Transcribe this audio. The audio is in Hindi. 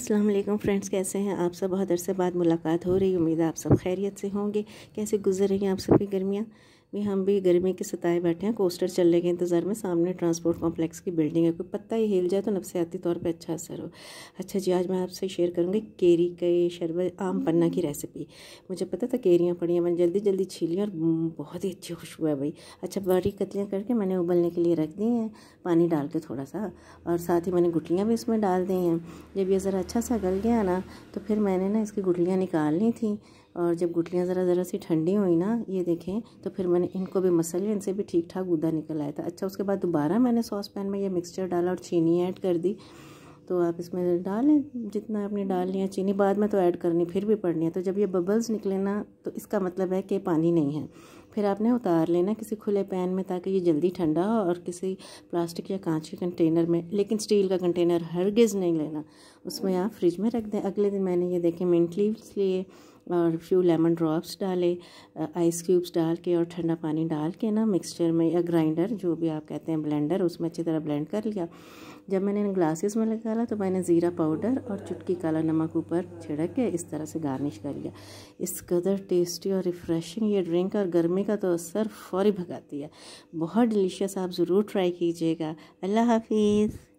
अस्सलाम वालेकुम फ्रेंड्स कैसे हैं आप सब बहुत अरसे बाद मुलाकात हो रही उम्मीद है आप सब खैरियत से होंगे कैसे गुजर रही हैं आप सबकी गर्मियाँ మేం భీ గర్మీ కే సతాయే بیٹھے హ కోస్టర్ చల్లే కే ఇంతజార్ మే సామ్నే ట్రాన్స్‌పోర్ట్ కాంప్లెక్స్ కి బిల్డింగ్ ఏక్ పత్తా ఏ హైల్ జాయే తో నఫ్ సే అతి తోర్ पे అచ్చా అస్ర్ హో అచ్చా జీ ఆజ్ మేం ఆప్ సే షేర్ కరంగీ కేరీ కే శర్బత్ ఆమ్ పన్నా కి రెసిపీ ముజే పత థ కేరీయా పడియా వన్ జల్ది జల్ది చీలియా ఔర్ బహత్ హి అచ్చా ఖుష్బూ హై బహై అచ్చా బారి కత్యే కర్ కే మేనే ఉబల్నే కే liye రఖ్ దీ హై పాని డాల్ కే థోడా సా ఔర్ సాథి మేనే గుట్లియా బి ఇస్ మే డాల్ దీ హై జబ్ య జర అచ్చా సా గల్ గయా నా తో ఫిర్ మేనే నా ఇస్కి గుట్లియా నికాల్ లీ థీ और जब गुठलियाँ ज़रा ज़रा सी ठंडी हुई ना ये देखें तो फिर मैंने इनको भी मसल लिया इनसे भी ठीक ठाक गुदा निकल आया था अच्छा उसके बाद दोबारा मैंने सॉस पैन में ये मिक्सचर डाला और चीनी ऐड कर दी तो आप इसमें डालें जितना आपने डाल लिया चीनी बाद में तो ऐड करनी फिर भी पड़नी है तो जब ये बबल्स निकले ना तो इसका मतलब है कि पानी नहीं है फिर आपने उतार लेना किसी खुले पैन में ताकि ये जल्दी ठंडा हो और किसी प्लास्टिक या कांच के कंटेनर में लेकिन स्टील का कंटेनर गिज नहीं लेना उसमें आप फ्रिज में रख दें अगले दिन मैंने ये देखें मिंट लीव्स लिए और फ्यू लेमन ड्रॉप्स डाले आइस क्यूब्स डाल के और ठंडा पानी डाल के ना मिक्सचर में या ग्राइंडर जो भी आप कहते हैं ब्लेंडर उसमें अच्छी तरह ब्लेंड कर लिया जब मैंने इन ग्लासेस में लगाया तो मैंने ज़ीरा पाउडर और चुटकी काला नमक ऊपर छिड़क के इस तरह से गार्निश कर लिया इस कदर टेस्टी और रिफ़्रेशिंग ये ड्रिंक और गर्मी का तो असर फौरी भगाती है बहुत डिलीशियस आप ज़रूर ट्राई कीजिएगा अल्लाह हाफिज़